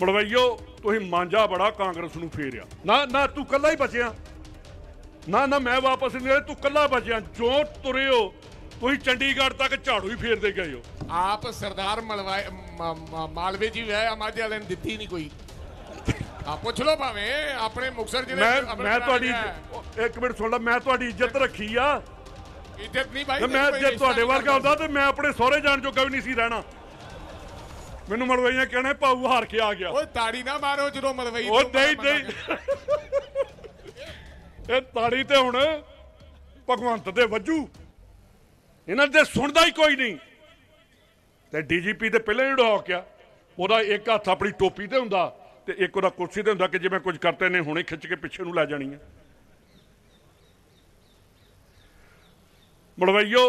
ਬੜਵਈਓ ਤੁਸੀਂ ਮਾਂਜਾ ਬੜਾ ਕਾਂਗਰਸ ਨੂੰ ਫੇਰਿਆ ਨਾ ਨਾ ਤੂੰ ਕੱਲਾ ਹੀ ਬਚਿਆ ਨਾ ਨਾ ਮੈਂ ਵਾਪਸ ਨਹੀਂ ਆਇਆ ਤੂੰ ਕੱਲਾ ਬਚਿਆ ਜੋ ਤੁਰਿਓ ਤੁਸੀਂ ਚੰਡੀਗੜ੍ਹ ਤੱਕ ਝਾੜੂ ਹੀ ਫੇਰਦੇ ਗਏ ਹੋ ਆਪ ਸਰਦਾਰ ਮਲਵਾਏ ਮਾਲਵੇ ਜੀ ਵਿਆਹ ਮਾਝੇ ਵਾਲੇ ਨੇ ਦਿੱਤੀ ਨਹੀਂ ਕੋਈ ਆ ਪੁੱਛ ਲੋ ਭਾਵੇਂ ਆਪਣੇ ਮੁਕਸਰ ਜੀ ਮੈਂ ਮੈਂ ਤੁਹਾਡੀ ਇੱਕ ਮਿੰਟ ਸੁਣ ਲੈ ਮੈਂ ਤੁਹਾਡੀ ਇੱਜ਼ਤ ਰੱਖੀ ਆ ਇੱਜ਼ਤ ਨਹੀਂ ਭਾਈ ਮੈਂ ਜੇ ਤੁਹਾਡੇ ਵਰਗਾ ਹੁੰਦਾ ਤੇ ਮੈਂ ਆਪਣੇ ਸਹੁਰੇ ਜਾਣ ਜੋਗਾ ਵੀ ਨਹੀਂ ਸੀ ਰਹਿਣਾ ਮੈਨੂੰ ਮਰਵਈਆਂ ਕਹਿਣਾ ਪਾਉ ਹਾਰ ਕੇ ਆ ਗਿਆ ਓਏ ਤਾੜੀ ਨਾ ਮਾਰੋ ਜਦੋਂ ਮਰਵਈ ਓ ਨਹੀਂ ਨਹੀਂ ਇਹ ਤਾੜੀ ਤੇ ਹੁਣ ਭਗਵੰਤ ਦੇ ਵੱਜੂ ਇਹਨਾਂ ਦੇ ਸੁਣਦਾ ਹੀ ਕੋਈ ਨਹੀਂ ਤੇ ਡੀਜੀਪੀ ਤੇ ਪਹਿਲਾਂ ਹੀ ਗਿਆ ਉਹਦਾ ਇੱਕ ਹੱਥ ਆਪਣੀ ਟੋਪੀ ਤੇ ਹੁੰਦਾ ਤੇ ਇੱਕ ਉਹਦਾ ਕੁਰਸੀ ਤੇ ਹੁੰਦਾ ਕਿ ਜਿਵੇਂ ਕੁਝ ਕਰਤੇ ਨੇ ਹੁਣੇ ਖਿੱਚ ਕੇ ਪਿੱਛੇ ਨੂੰ ਲੈ ਜਾਣੀ ਹੈ ਮੜਵਈਓ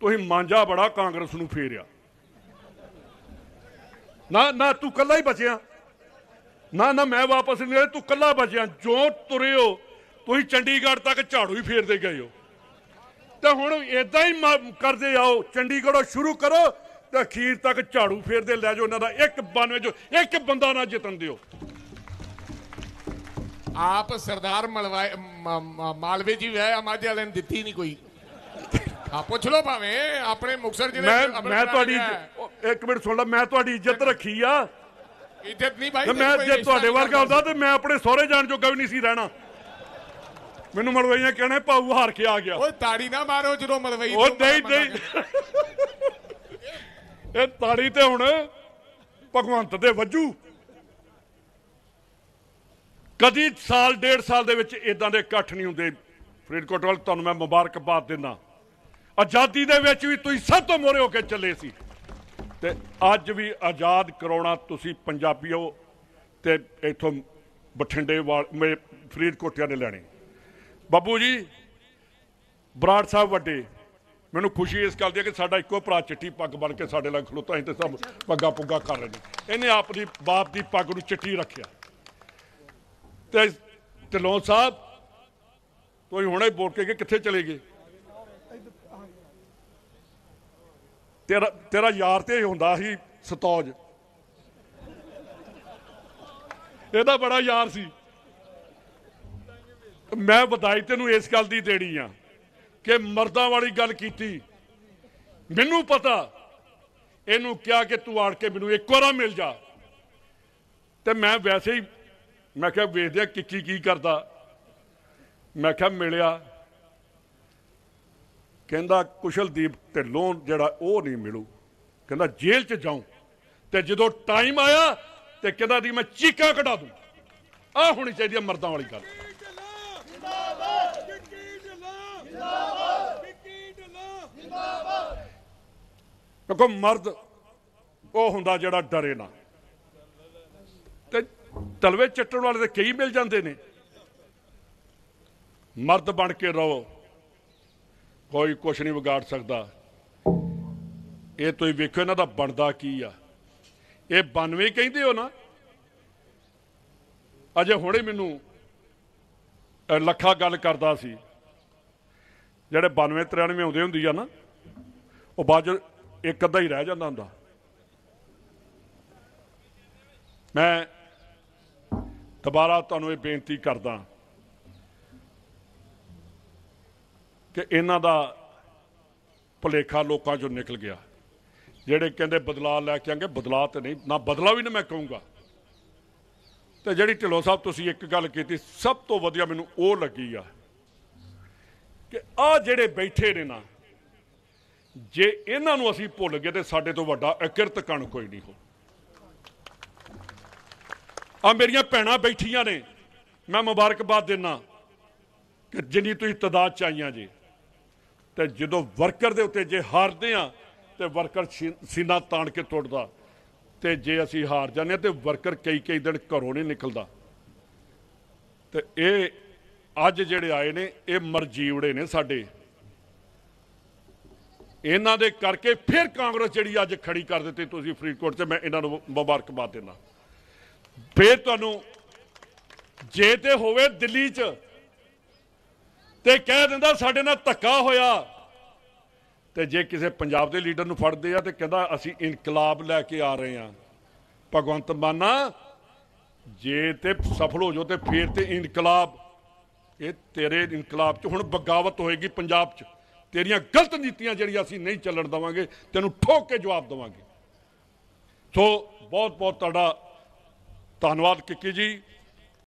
ਤੁਸੀਂ ਮਾਂਜਾ ਬੜਾ ਕਾਂਗਰਸ ਨੂੰ ਫੇਰਿਆ ਨਾ ਨਾ ਤੂੰ ਕੱਲਾ ਹੀ ਬਚਿਆ ਨਾ ਨਾ ਮੈਂ ਵਾਪਸ ਨਹੀਂ ਆਇਆ ਤੂੰ ਕੱਲਾ ਬਚਿਆ ਜੋ ਤੁਰਿਓ ਤੁਸੀਂ ਚੰਡੀਗੜ੍ਹ ਤੱਕ ਝਾੜੂ ਹੀ ਫੇਰਦੇ ਗਏ ਹੋ ਤਾਂ ਹੁਣ ਇਦਾਂ ਹੀ ਕਰਦੇ ਆਓ ਚੰਡੀਗੜ੍ਹੋਂ ਸ਼ੁਰੂ ਕਰੋ ਤੇ ਅਖੀਰ ਤੱਕ ਝਾੜੂ ਫੇਰਦੇ ਲੈ ਜਾਓ ਇਹਨਾਂ ਦਾ ਇੱਕ 92 ਜੋ ਇੱਕ ਬੰਦਾ ਨਾ ਜਿੱਤਣ ਦਿਓ ਆਪ ਸਰਦਾਰ ਮਲਵਾਏ ਮਾਲਵੇ ਜੀ ਵੈ ਮਾਝੇ ਵਾਲੇ ਨੇ ਦਿੱਤੀ ਨਹੀਂ ਕੋਈ ਆ ਪੁੱਛ ਲੋ ਭਾਵੇਂ ਆਪਣੇ ਮੁਕਸਰ ਜਿਹੜੇ ਮੈਂ ਮੈਂ ਤੁਹਾਡੀ ਇੱਕ ਮਿੰਟ ਸੁਣ ਲੈ ਮੈਂ ਤੁਹਾਡੀ ਇੱਜ਼ਤ ਰੱਖੀ ਆ ਇੱਜ਼ਤ ਨਹੀਂ ਭਾਈ ਮੈਂ ਜੇ ਤੁਹਾਡੇ ਵਰਗਾ ਹੁੰਦਾ ਤੇ ਮੈਂ ਆਪਣੇ ਸਹੁਰੇ ਜਾਣ ਜੋਗਾ ਵੀ ਨਹੀਂ ਸੀ ਰਹਿਣਾ ਮੈਨੂੰ ਮਲਵਈਆਂ ਕਹਿਣਾ ਪਾਉ ਹਾਰ ਕੇ ਆ ਗਿਆ ਓਏ ਤਾੜੀ ਨਾ ਮਾਰੋ ਜਦੋਂ ਮਲਵਈ ਓ ਨਹੀਂ ਨਹੀਂ ਇਹ ਤਾੜੀ ਤੇ ਹੁਣ ਭਗਵੰਤ ਦੇ ਵੱਜੂ ਕਦੀ ਸਾਲ ਡੇਢ ਸਾਲ ਦੇ ਵਿੱਚ ਇਦਾਂ ਦੇ ਇਕੱਠ ਨਹੀਂ ਹੁੰਦੇ ਫਰੀਦਕੋਟ ਵਾਲ ਤੁਹਾਨੂੰ ਮੈਂ ਮੁਬਾਰਕਬਾਦ ਦਿੰਦਾ ਆਜ਼ਾਦੀ ਦੇ ਵਿੱਚ ਵੀ ਤੁਸੀਂ ਸਭ ਤੋਂ ਮੋਰੇ ਹੋ ਕੇ ਚੱਲੇ ਸੀ ਤੇ ਅੱਜ ਵੀ ਆਜ਼ਾਦ ਕਰਾਉਣਾ ਤੁਸੀਂ ਪੰਜਾਬੀਓ ਤੇ ਇਥੋਂ ਬਠਿੰਡੇ ਵਾਲੇ ਫਰੀਦਕੋਟਿਆਂ ਨੇ ਲੈਣੇ ਬਾਬੂ ਜੀ ਬਰਾੜ ਸਾਹਿਬ ਵੱਡੇ ਮੈਨੂੰ ਖੁਸ਼ੀ ਇਸ ਗੱਲ ਦੀ ਹੈ ਕਿ ਸਾਡਾ ਇੱਕੋ ਭਰਾ ਚਿੱਟੀ ਪੱਗ ਬਣ ਕੇ ਸਾਡੇ ਨਾਲ ਖਲੋਤਾ ਹੈ ਤੇ ਸਭ ਪੱਗਾ ਪੁੱਗਾ ਕਰ ਰਹੇ ਨੇ ਇਹਨੇ ਆਪਣੀ ਬਾਪ ਦੀ ਪੱਗ ਨੂੰ ਚਿੱਟੀ ਰੱਖਿਆ ਤੇ ਢਲੋਂ ਸਾਹਿਬ ਤੁਸੀਂ ਹੁਣੇ ਬੋਲ ਕੇ ਕਿੱਥੇ ਚਲੇ ਗਏ ਤੇਰਾ ਤੇਰਾ ਯਾਰ ਤੇ ਹੁੰਦਾ ਸੀ ਸਤੌਜ ਇਹਦਾ ਬੜਾ ਯਾਰ ਸੀ ਮੈਂ ਵਧਾਈ ਤੈਨੂੰ ਇਸ ਗੱਲ ਦੀ ਦੇਣੀ ਆ ਕਿ ਮਰਦਾਂ ਵਾਲੀ ਗੱਲ ਕੀਤੀ ਮੈਨੂੰ ਪਤਾ ਇਹਨੂੰ ਕਿਹਾ ਕਿ ਤੂੰ ਆੜ ਕੇ ਮੈਨੂੰ ਇੱਕ ਵਾਰਾ ਮਿਲ ਜਾ ਤੇ ਮੈਂ ਵੈਸੇ ਹੀ ਮੈਂ ਕਿਹਾ ਵੇਖਦੇ ਆ ਕਿੱਕੀ ਕੀ ਕਰਦਾ ਮੈਂ ਕਿਹਾ ਮਿਲਿਆ ਕਹਿੰਦਾ ਕੁਸ਼ਲਦੀਪ ਢਿੱਲੋਂ ਜਿਹੜਾ ਉਹ ਨਹੀਂ ਮਿਲੂ ਕਹਿੰਦਾ ਜੇਲ੍ਹ 'ਚ ਜਾਉ ਤੇ ਜਦੋਂ ਟਾਈਮ ਆਇਆ ਤੇ ਕਹਿੰਦਾ ਦੀ ਮੈਂ ਚੀਕਾਂ ਕਢਾ ਦੂੰ ਆ ਹੋਣੀ ਚਾਹੀਦੀ ਹੈ ਮਰਦਾਂ ਵਾਲੀ ਗੱਲ ਕੋ ਮਰਦ ਉਹ ਹੁੰਦਾ ਜਿਹੜਾ ਡਰੇ ਨਾ ਤੇ ਤਲਵੇ ਚੱਟਣ ਵਾਲੇ ਤੇ ਕਈ ਮਿਲ ਜਾਂਦੇ ਨੇ ਮਰਦ ਬਣ ਕੇ ਰਹੋ ਕੋਈ ਕੁਛ ਨਹੀਂ ਵਿਗਾੜ ਸਕਦਾ ਇਹ ਤੁਸੀਂ ਵੇਖੋ ਇਹਨਾਂ ਦਾ ਬਣਦਾ ਕੀ ਆ ਇਹ 92 ਕਹਿੰਦੇ ਹੋ ਨਾ ਅਜੇ ਹੁਣੇ ਮੈਨੂੰ ਲੱਖਾ ਗੱਲ ਕਰਦਾ ਸੀ ਜਿਹੜੇ 92 93 ਆਉਂਦੇ ਹੁੰਦੀ ਆ ਨਾ ਉਹ ਬਾਅਦ ਇੱਕ ਅੱਧਾ ਹੀ ਰਹਿ ਜਾਂਦਾ ਹੁੰਦਾ ਮੈਂ ਦੁਬਾਰਾ ਤੁਹਾਨੂੰ ਇਹ ਬੇਨਤੀ ਕਰਦਾ ਕਿ ਇਹਨਾਂ ਦਾ ਭਲੇਖਾ ਲੋਕਾਂ ਚੋਂ ਨਿਕਲ ਗਿਆ ਜਿਹੜੇ ਕਹਿੰਦੇ ਬਦਲਾਅ ਲੈ ਕੇ ਆਂਗੇ ਬਦਲਾਅ ਤੇ ਨਹੀਂ ਨਾ ਬਦਲਾ ਵੀ ਨਾ ਮੈਂ ਕਹੂੰਗਾ ਤੇ ਜਿਹੜੀ ਢਿਲੋ ਸਾਹਿਬ ਤੁਸੀਂ ਇੱਕ ਗੱਲ ਕੀਤੀ ਸਭ ਤੋਂ ਵਧੀਆ ਮੈਨੂੰ ਉਹ ਲੱਗੀ ਆ ਕਿ ਆ ਜਿਹੜੇ ਬੈਠੇ ਨੇ ਨਾ ਜੇ ਇਹਨਾਂ ਨੂੰ ਅਸੀਂ ਭੁੱਲ ਗਏ ਤੇ ਸਾਡੇ ਤੋਂ ਵੱਡਾ ਅਕਿਰਤ ਕਣ ਕੋਈ ਨਹੀਂ ਹੋ ਆ ਮੇਰੀਆਂ ਭੈਣਾਂ ਬੈਠੀਆਂ ਨੇ ਮੈਂ ਮੁਬਾਰਕਬਾਦ ਦਿੰਨਾ ਕਿ ਜਿੰਨੀ ਤੁਸੀਂ ਤਦਾਦ ਚਾਹੀਆਂ ਜੀ ਤੇ ਜਦੋਂ ਵਰਕਰ ਦੇ ਉੱਤੇ ਜੇ ਹਾਰਦੇ ਆ ਤੇ ਵਰਕਰ ਸੀਨਾ ਤਾਣ ਕੇ ਟੁੱਟਦਾ ਤੇ ਜੇ ਅਸੀਂ ਹਾਰ ਜਾਂਦੇ ਆ ਤੇ ਵਰਕਰ ਕਈ ਕਈ ਦਿਨ ਘਰੋਂ ਨਹੀਂ ਨਿਕਲਦਾ ਤੇ ਇਹ ਅੱਜ ਜਿਹੜੇ ਆਏ ਨੇ ਇਹ ਮਰਜੀਵੜੇ ਨੇ ਸਾਡੇ ਇਹਨਾਂ ਦੇ ਕਰਕੇ ਫਿਰ ਕਾਂਗਰਸ ਜਿਹੜੀ ਅੱਜ ਖੜੀ ਕਰ ਦਿੱਤੀ ਤੁਸੀਂ ਫਰੀਦਕੋਟ ਤੇ ਮੈਂ ਇਹਨਾਂ ਨੂੰ ਮੁਬਾਰਕਬਾਦ ਦਿੰਦਾ ਫੇਰ ਤੁਹਾਨੂੰ ਜੇ ਤੇ ਹੋਵੇ ਦਿੱਲੀ 'ਚ ਤੇ ਕਹਿ ਦਿੰਦਾ ਸਾਡੇ ਨਾਲ ਧੱਕਾ ਹੋਇਆ ਤੇ ਜੇ ਕਿਸੇ ਪੰਜਾਬ ਦੇ ਲੀਡਰ ਨੂੰ ਫੜਦੇ ਆ ਤੇ ਕਹਿੰਦਾ ਅਸੀਂ ਇਨਕਲਾਬ ਲੈ ਕੇ ਆ ਰਹੇ ਆ ਭਗਵੰਤ ਮਾਨਾ ਜੇ ਤੇ ਸਫਲ ਹੋ ਜਾਓ ਤੇ ਫੇਰ ਤੇ ਇਨਕਲਾਬ ਇਹ ਤੇਰੇ ਇਨਕਲਾਬ 'ਚ ਹੁਣ ਬਗਾਵਤ ਹੋਏਗੀ ਪੰਜਾਬ 'ਚ ਤੇਰੀਆਂ ਗਲਤ ਨੀਤੀਆਂ ਜਿਹੜੀਆਂ ਅਸੀਂ ਨਹੀਂ ਚੱਲਣ ਦਵਾਂਗੇ ਤੈਨੂੰ ਠੋਕ ਕੇ ਜਵਾਬ ਦਵਾਂਗੇ ਸੋ ਬਹੁਤ ਬਹੁਤ ਤੁਹਾਡਾ ਧੰਨਵਾਦ ਕਿੱਕੀ ਜੀ